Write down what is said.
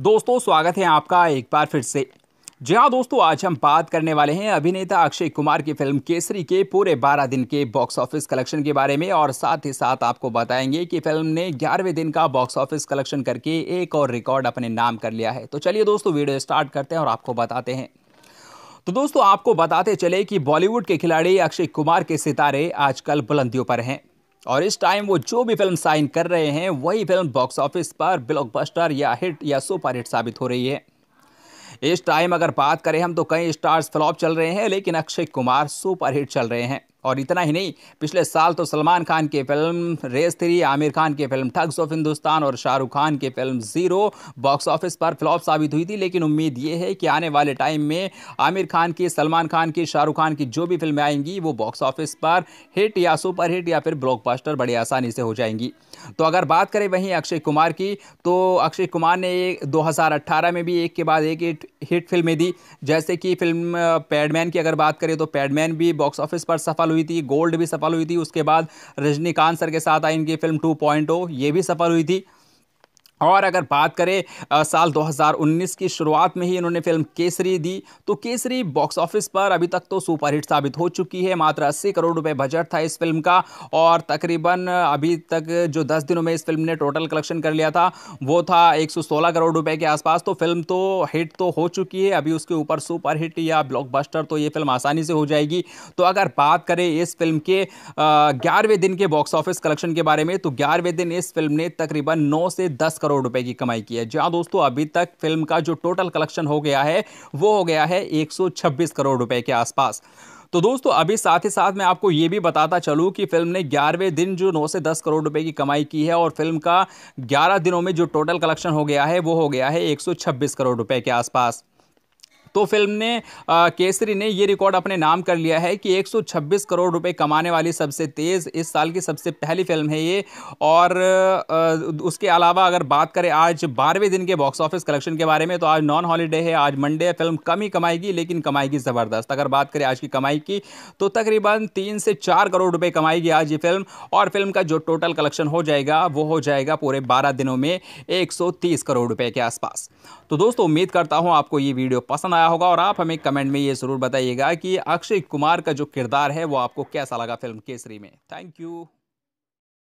दोस्तों स्वागत है आपका एक बार फिर से जी हाँ दोस्तों आज हम बात करने वाले हैं अभिनेता अक्षय कुमार की फिल्म केसरी के पूरे 12 दिन के बॉक्स ऑफिस कलेक्शन के बारे में और साथ ही साथ आपको बताएंगे कि फिल्म ने 11वें दिन का बॉक्स ऑफिस कलेक्शन करके एक और रिकॉर्ड अपने नाम कर लिया है तो चलिए दोस्तों वीडियो स्टार्ट करते हैं और आपको बताते हैं तो दोस्तों आपको बताते चले कि बॉलीवुड के खिलाड़ी अक्षय कुमार के सितारे आजकल बुलंदियों पर हैं और इस टाइम वो जो भी फिल्म साइन कर रहे हैं वही फिल्म बॉक्स ऑफिस पर ब्लॉकबस्टर या हिट या सुपर हिट साबित हो रही है इस टाइम अगर बात करें हम तो कई स्टार्स फ्लॉप चल रहे हैं लेकिन अक्षय कुमार सुपर हिट चल रहे हैं और इतना ही नहीं पिछले साल तो सलमान खान की film Race three Aamir Khan की फिल्म ठग्स ऑफ हिंदुस्तान और शाहरुख खान की फिल्म ज़ीरो बॉक्स ऑफिस पर फ्लॉप साबित हुई थी लेकिन उम्मीद ये है कि आने वाले टाइम में आमिर खान की सलमान खान की शाहरुख खान की जो भी फिल्में आएंगी वो बॉक्स ऑफिस पर हिट या सुपर हिट या फिर ब्लॉक बड़ी आसानी से हो जाएंगी तो अगर बात करें वहीं अक्षय कुमार की तो अक्षय कुमार ने दो में भी एक के बाद एक हिट फिल्में दी जैसे कि फिल्म पैडमैन की अगर बात करें तो पैडमैन भी बॉक्स ऑफिस पर सफल हुई थी गोल्ड भी सफल हुई थी उसके बाद रजनीकांत सर के साथ आई इनकी फिल्म टू पॉइंट ये भी सफल हुई थी और अगर बात करें आ, साल 2019 की शुरुआत में ही इन्होंने फिल्म केसरी दी तो केसरी बॉक्स ऑफिस पर अभी तक तो सुपरहिट साबित हो चुकी है मात्र 80 करोड़ रुपए बजट था इस फिल्म का और तकरीबन अभी तक जो 10 दिनों में इस फिल्म ने टोटल कलेक्शन कर लिया था वो था 116 करोड़ रुपए के आसपास तो फिल्म तो हिट तो हो चुकी है अभी उसके ऊपर सुपरहिट या ब्लॉकबस्टर तो ये फिल्म आसानी से हो जाएगी तो अगर बात करें इस फिल्म के ग्यारहवें दिन के बॉक्स ऑफिस कलेक्शन के बारे में तो ग्यारहवें दिन इस फिल्म ने तकरीबन नौ से दस करोड़ रुपए की कमाई की है जी हाँ दोस्तों अभी तक फिल्म का जो टोटल कलेक्शन हो गया है वो हो गया है 126 करोड़ रुपए के आसपास तो दोस्तों अभी साथ ही साथ मैं आपको ये भी बताता चलूँ कि फिल्म ने ग्यारहवें दिन जो नौ से दस करोड़ रुपए की कमाई की है और फिल्म का ग्यारह दिनों में जो टोटल कलेक्शन हो गया है वो हो गया है 126 करोड़ रुपए के आसपास तो फिल्म ने आ, केसरी ने ये रिकॉर्ड अपने नाम कर लिया है कि 126 करोड़ रुपए कमाने वाली सबसे तेज़ इस साल की सबसे पहली फिल्म है ये और आ, उसके अलावा अगर बात करें आज बारहवें दिन के बॉक्स ऑफिस कलेक्शन के बारे में तो आज नॉन हॉलीडे है आज मंडे है फिल्म कम ही कमाएगी लेकिन कमाएगी ज़बरदस्त अगर बात करें आज की कमाई की तो तकरीबन तीन से चार करोड़ रुपये कमाएगी आज ये फिल्म और फिल्म का जो टोटल कलेक्शन हो जाएगा वो हो जाएगा पूरे बारह दिनों में एक करोड़ रुपए के आसपास तो दोस्तों उम्मीद करता हूँ आपको ये वीडियो पसंद आया होगा और आप हमें कमेंट में ये ज़रूर बताइएगा कि अक्षय कुमार का जो किरदार है वो आपको कैसा लगा फिल्म केसरी में थैंक यू